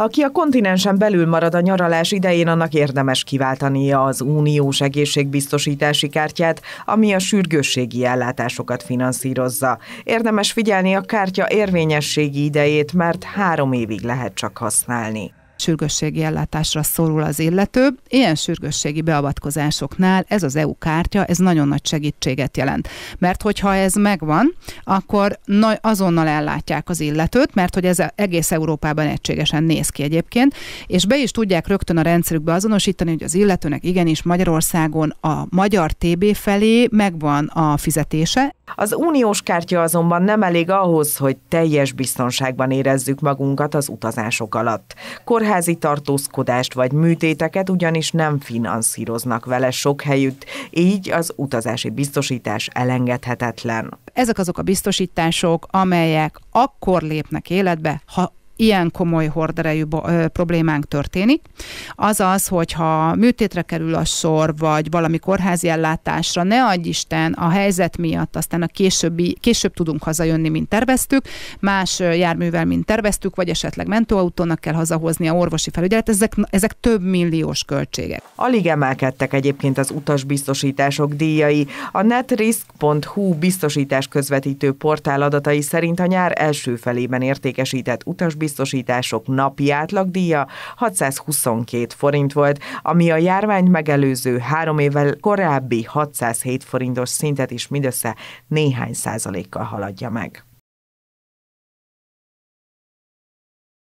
Aki a kontinensen belül marad a nyaralás idején, annak érdemes kiváltania az uniós egészségbiztosítási kártyát, ami a sürgősségi ellátásokat finanszírozza. Érdemes figyelni a kártya érvényességi idejét, mert három évig lehet csak használni sürgősségi ellátásra szorul az illető. Ilyen sürgősségi beavatkozásoknál ez az EU kártya, ez nagyon nagy segítséget jelent. Mert hogyha ez megvan, akkor azonnal ellátják az illetőt, mert hogy ez egész Európában egységesen néz ki egyébként, és be is tudják rögtön a rendszerükbe azonosítani, hogy az illetőnek igenis Magyarországon a magyar TB felé megvan a fizetése, az uniós kártya azonban nem elég ahhoz, hogy teljes biztonságban érezzük magunkat az utazások alatt. Kórházi tartózkodást vagy műtéteket ugyanis nem finanszíroznak vele sok helyütt, így az utazási biztosítás elengedhetetlen. Ezek azok a biztosítások, amelyek akkor lépnek életbe, ha ilyen komoly horderejű problémánk történik. Az az, hogyha műtétre kerül a sor, vagy valami kórházi ellátásra, ne adj Isten, a helyzet miatt aztán a későbbi, később tudunk hazajönni, mint terveztük, más járművel, mint terveztük, vagy esetleg mentőautónak kell hazahozni a orvosi felügyelet, ezek, ezek több milliós költségek. Alig emelkedtek egyébként az utasbiztosítások díjai. A netrisk.hu biztosítás közvetítő portál adatai szerint a nyár első felében értékesített utasbiztosítások biztosítások napi átlagdíja 622 forint volt, ami a járvány megelőző három évvel korábbi 607 forintos szintet is mindössze néhány százalékkal haladja meg.